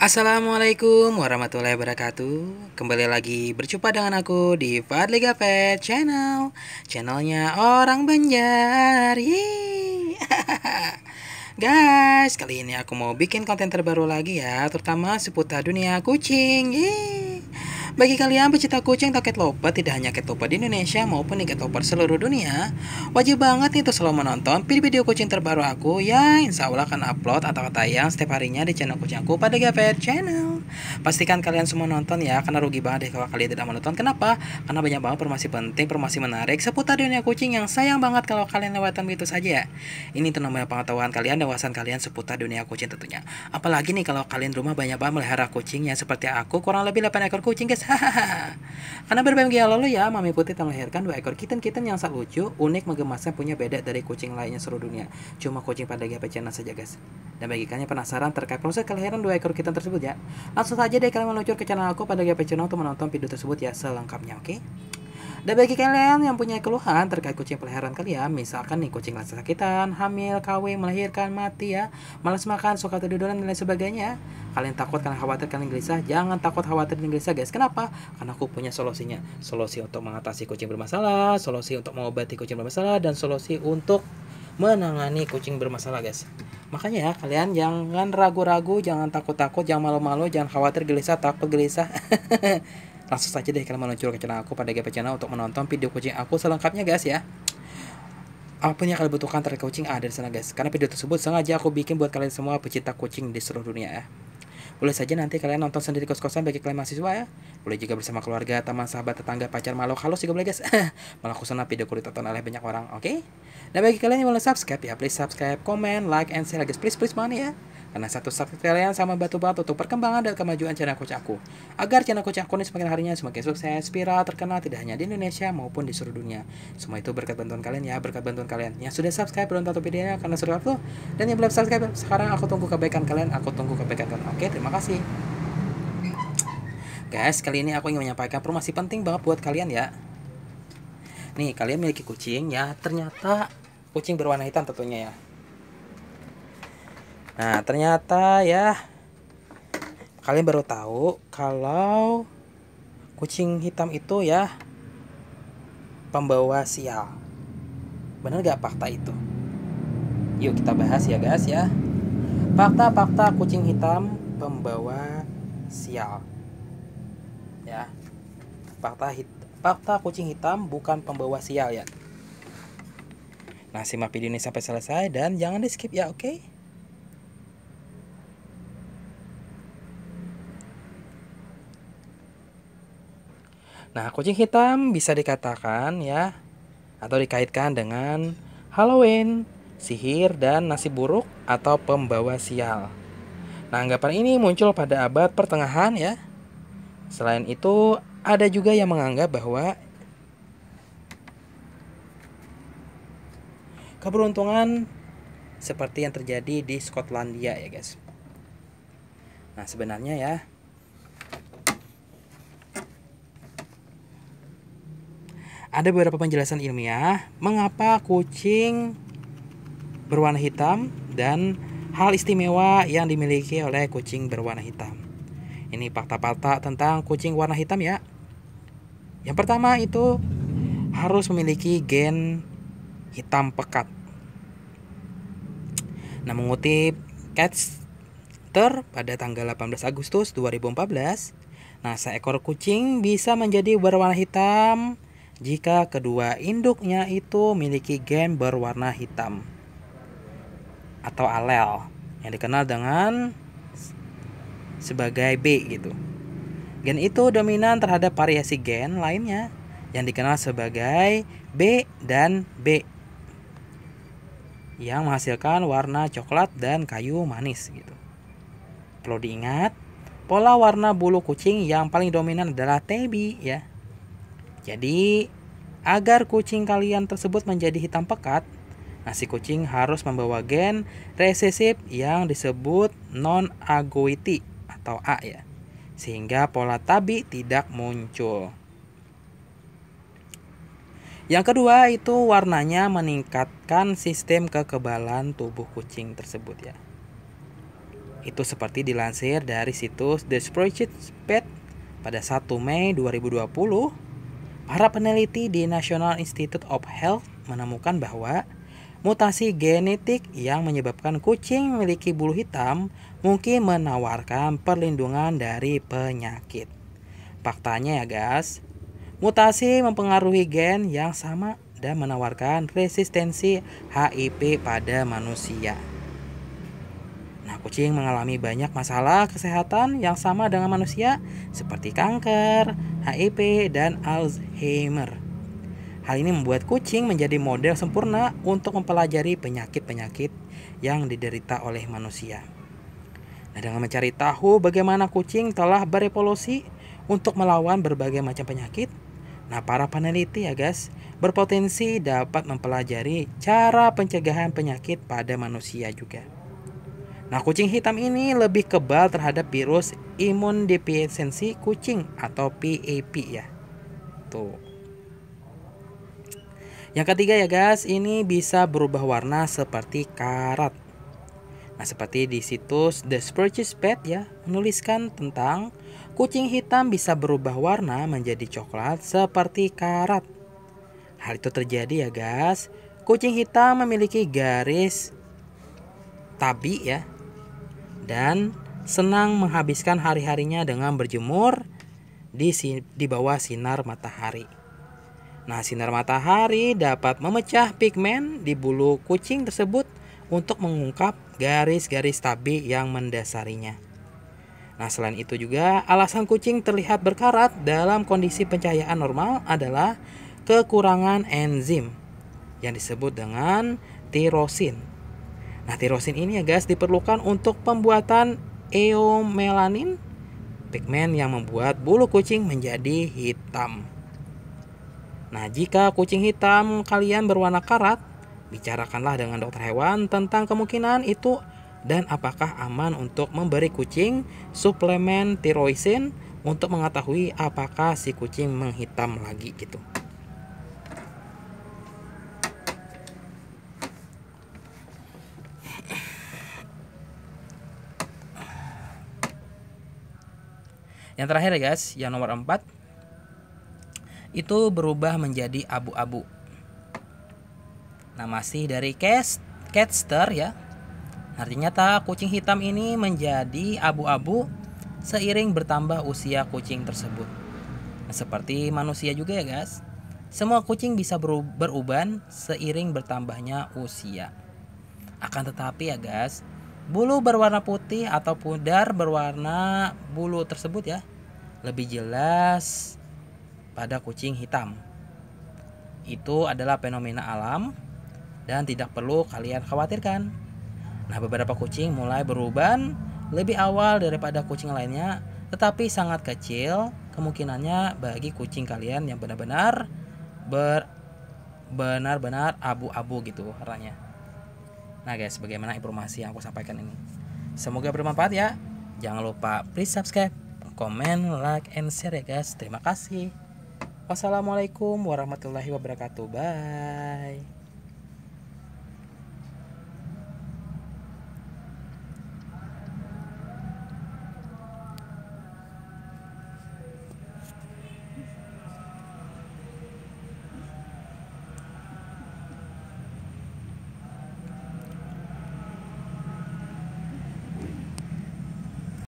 Assalamualaikum warahmatullahi wabarakatuh Kembali lagi berjumpa dengan aku di Fadli Gapet Channel Channelnya orang Banjar Guys, kali ini aku mau bikin konten terbaru lagi ya Terutama seputar dunia kucing Yeay bagi kalian pecinta kucing atau cat tidak hanya cat di Indonesia maupun di cat lover seluruh dunia, wajib banget nih untuk selalu menonton video-video kucing terbaru aku ya insya Allah akan upload atau tayang setiap harinya di channel kucing aku pada GPR Channel. Pastikan kalian semua nonton ya, karena rugi banget deh kalau kalian tidak menonton. Kenapa? Karena banyak banget informasi penting, informasi menarik seputar dunia kucing yang sayang banget kalau kalian lewatan begitu saja Ini tentang namanya pengetahuan kalian, wawasan kalian seputar dunia kucing tentunya. Apalagi nih kalau kalian rumah banyak banget melihara kucing ya seperti aku, kurang lebih 8 ekor kucing guys Karena berbagai gila lalu ya, Mami Putih telah melahirkan dua ekor kitten-kitten yang sangat lucu, unik, menggemaskan punya beda dari kucing lainnya seluruh dunia. Cuma kucing pada pecahan saja guys. Dan bagi kalian yang penasaran terkait proses kelahiran dua ekor kitten tersebut ya, langsung saja deh kalian meluncur ke channel aku pada pecahan untuk menonton video tersebut ya selengkapnya, oke? Okay? Dan bagi kalian yang punya keluhan terkait kucing peliharaan kalian, misalkan nih kucing rasa sakitan, hamil, KW, melahirkan, mati ya, malas makan, suka tiduran dan lain sebagainya, kalian takut, karena khawatir, kalian gelisah, jangan takut khawatir dan gelisah guys. Kenapa? Karena aku punya solusinya. Solusi untuk mengatasi kucing bermasalah, solusi untuk mengobati kucing bermasalah, dan solusi untuk menangani kucing bermasalah guys makanya ya kalian jangan ragu-ragu jangan takut-takut jangan malu-malu jangan khawatir gelisah takut gelisah Langsung saja deh kalian meluncur ke channel aku pada GP Channel untuk menonton video kucing aku selengkapnya guys ya. Apa yang kalian butuhkan terkait kucing ada di sana guys. Karena video tersebut sengaja aku bikin buat kalian semua pecinta kucing di seluruh dunia ya. Boleh saja nanti kalian nonton sendiri kos-kosan bagi kalian mahasiswa ya. Boleh juga bersama keluarga, teman, sahabat, tetangga, pacar, malu halus juga boleh guys. malah sana video kulit tonton oleh banyak orang, oke? Okay? Nah bagi kalian yang belum subscribe ya, please subscribe, comment, like, and share guys. Please, please money ya. Karena satu saat kalian sama batu batu untuk perkembangan dan kemajuan channel Coach Aku. Agar channel Coach Aku ini semakin harinya semakin sukses, viral, terkenal tidak hanya di Indonesia maupun di seluruh dunia. Semua itu berkat bantuan kalian ya, berkat bantuan kalian. Yang sudah subscribe belum tahu videonya karena sudah upload. Dan yang belum subscribe sekarang aku tunggu kebaikan kalian, aku tunggu kebaikan kalian. Oke, terima kasih. Guys, kali ini aku ingin menyampaikan informasi penting banget buat kalian ya. Nih, kalian miliki kucing ya, ternyata kucing berwarna hitam tentunya ya. Nah, ternyata ya kalian baru tahu kalau kucing hitam itu ya pembawa sial. Benar gak fakta itu? Yuk kita bahas ya guys ya. Fakta-fakta kucing hitam pembawa sial. Ya. Fakta hit fakta kucing hitam bukan pembawa sial ya. Nah, simak video ini sampai selesai dan jangan di skip ya, oke? Okay? Nah, kucing hitam bisa dikatakan ya atau dikaitkan dengan Halloween, sihir dan nasib buruk atau pembawa sial. Nah, anggapan ini muncul pada abad pertengahan ya. Selain itu, ada juga yang menganggap bahwa keberuntungan seperti yang terjadi di Skotlandia ya guys. Nah sebenarnya ya ada beberapa penjelasan ilmiah mengapa kucing berwarna hitam dan hal istimewa yang dimiliki oleh kucing berwarna hitam. Ini fakta-fakta tentang kucing warna hitam ya. Yang pertama itu harus memiliki gen hitam pekat. Nah, mengutip Ter pada tanggal 18 Agustus 2014, nah seekor kucing bisa menjadi berwarna hitam jika kedua induknya itu memiliki gen berwarna hitam atau alel yang dikenal dengan sebagai B gitu. Gen itu dominan terhadap variasi gen lainnya yang dikenal sebagai B dan B yang menghasilkan warna coklat dan kayu manis gitu. Perlu diingat, pola warna bulu kucing yang paling dominan adalah tabby ya jadi, agar kucing kalian tersebut menjadi hitam pekat, nasi kucing harus membawa gen resesif yang disebut non-agoiti atau A ya. Sehingga pola tabi tidak muncul. Yang kedua itu warnanya meningkatkan sistem kekebalan tubuh kucing tersebut ya. Itu seperti dilansir dari situs The Spreadsheet Pet pada 1 Mei 2020 Para peneliti di National Institute of Health menemukan bahwa mutasi genetik yang menyebabkan kucing memiliki bulu hitam mungkin menawarkan perlindungan dari penyakit. Faktanya ya guys, mutasi mempengaruhi gen yang sama dan menawarkan resistensi HIV pada manusia. Nah, kucing mengalami banyak masalah kesehatan yang sama dengan manusia seperti kanker, HIV, dan Alzheimer. Hal ini membuat kucing menjadi model sempurna untuk mempelajari penyakit-penyakit yang diderita oleh manusia. Nah, dengan mencari tahu bagaimana kucing telah berevolusi untuk melawan berbagai macam penyakit, nah para peneliti ya guys, berpotensi dapat mempelajari cara pencegahan penyakit pada manusia juga. Nah, kucing hitam ini lebih kebal terhadap virus imun defisiensi kucing atau PAP ya. Tuh. Yang ketiga ya guys, ini bisa berubah warna seperti karat. Nah, seperti di situs The Spurges Pet ya, menuliskan tentang kucing hitam bisa berubah warna menjadi coklat seperti karat. Hal itu terjadi ya guys. Kucing hitam memiliki garis tabi ya dan senang menghabiskan hari-harinya dengan berjemur di, di bawah sinar matahari. Nah, sinar matahari dapat memecah pigmen di bulu kucing tersebut untuk mengungkap garis-garis tabi yang mendasarinya. Nah, selain itu juga alasan kucing terlihat berkarat dalam kondisi pencahayaan normal adalah kekurangan enzim yang disebut dengan tirosin. Nah, tirosin ini ya guys diperlukan untuk pembuatan eomelanin, pigmen yang membuat bulu kucing menjadi hitam. Nah, jika kucing hitam kalian berwarna karat, bicarakanlah dengan dokter hewan tentang kemungkinan itu dan apakah aman untuk memberi kucing suplemen tirosin untuk mengetahui apakah si kucing menghitam lagi gitu. Yang terakhir ya guys, yang nomor 4 itu berubah menjadi abu-abu. Nah, masih dari cast catster ya. Artinya ta kucing hitam ini menjadi abu-abu seiring bertambah usia kucing tersebut. Nah, seperti manusia juga ya guys. Semua kucing bisa beruban seiring bertambahnya usia. Akan tetapi ya guys, Bulu berwarna putih atau pudar berwarna bulu tersebut ya lebih jelas pada kucing hitam. Itu adalah fenomena alam dan tidak perlu kalian khawatirkan. Nah, beberapa kucing mulai beruban lebih awal daripada kucing lainnya, tetapi sangat kecil kemungkinannya bagi kucing kalian yang benar-benar benar-benar abu-abu gitu warnanya. Nah guys, bagaimana informasi yang aku sampaikan ini? Semoga bermanfaat ya. Jangan lupa please subscribe, comment, like, and share ya guys. Terima kasih. Wassalamualaikum warahmatullahi wabarakatuh. Bye.